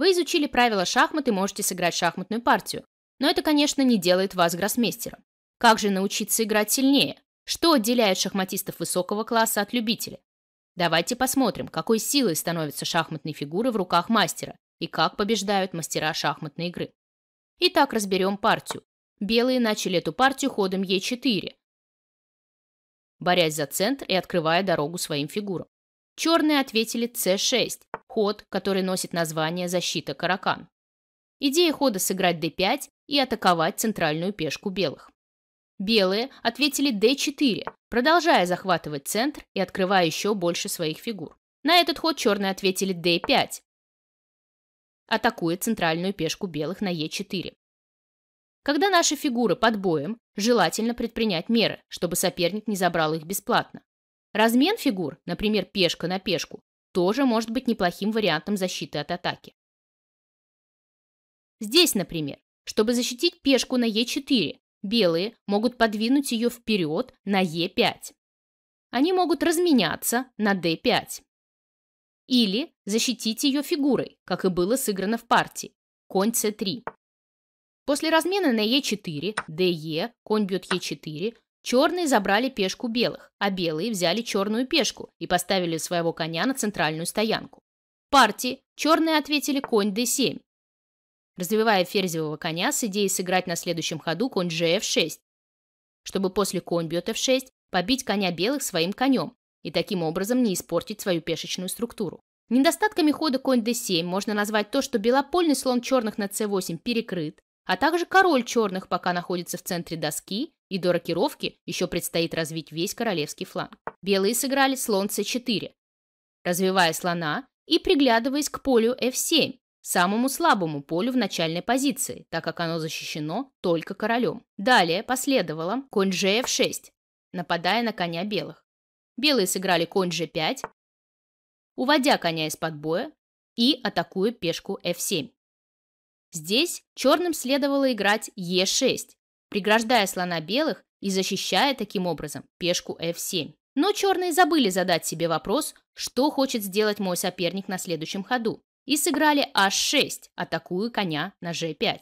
Вы изучили правила шахмат и можете сыграть шахматную партию. Но это, конечно, не делает вас гроссмейстером. Как же научиться играть сильнее? Что отделяет шахматистов высокого класса от любителя? Давайте посмотрим, какой силой становятся шахматные фигуры в руках мастера и как побеждают мастера шахматной игры. Итак, разберем партию. Белые начали эту партию ходом Е4, борясь за центр и открывая дорогу своим фигурам. Черные ответили С6 ход, который носит название «Защита Каракан». Идея хода сыграть d5 и атаковать центральную пешку белых. Белые ответили d4, продолжая захватывать центр и открывая еще больше своих фигур. На этот ход черные ответили d5, атакуя центральную пешку белых на e4. Когда наши фигуры под боем, желательно предпринять меры, чтобы соперник не забрал их бесплатно. Размен фигур, например, пешка на пешку, тоже может быть неплохим вариантом защиты от атаки. Здесь, например, чтобы защитить пешку на Е4, белые могут подвинуть ее вперед на Е5. Они могут разменяться на D5. Или защитить ее фигурой, как и было сыграно в партии, конь c3. После размена на Е4, ДЕ, конь бьет Е4, Черные забрали пешку белых, а белые взяли черную пешку и поставили своего коня на центральную стоянку. Партии черные ответили конь d7. Развивая ферзевого коня с идеей сыграть на следующем ходу конь gf6, чтобы после конь бьет f6 побить коня белых своим конем и таким образом не испортить свою пешечную структуру. Недостатками хода конь d7 можно назвать то, что белопольный слон черных на c8 перекрыт, а также король черных пока находится в центре доски, и до рокировки еще предстоит развить весь королевский фланг. Белые сыграли слон c4, развивая слона и приглядываясь к полю f7, самому слабому полю в начальной позиции, так как оно защищено только королем. Далее последовало конь g 6 нападая на коня белых. Белые сыграли конь g5, уводя коня из-под боя и атакуя пешку f7. Здесь черным следовало играть Е6, преграждая слона белых и защищая таким образом пешку F7. Но черные забыли задать себе вопрос, что хочет сделать мой соперник на следующем ходу, и сыграли h6, атакуя коня на g5.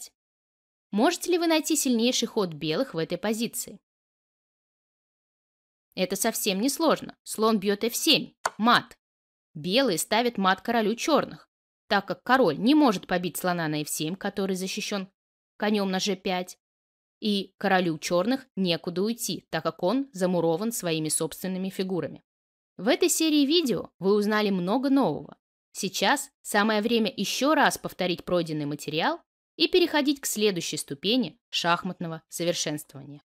Можете ли вы найти сильнейший ход белых в этой позиции? Это совсем не сложно. Слон бьет f7, мат. Белые ставят мат королю черных, так как король не может побить слона на f7, который защищен конем на g5, и королю черных некуда уйти, так как он замурован своими собственными фигурами. В этой серии видео вы узнали много нового. Сейчас самое время еще раз повторить пройденный материал и переходить к следующей ступени шахматного совершенствования.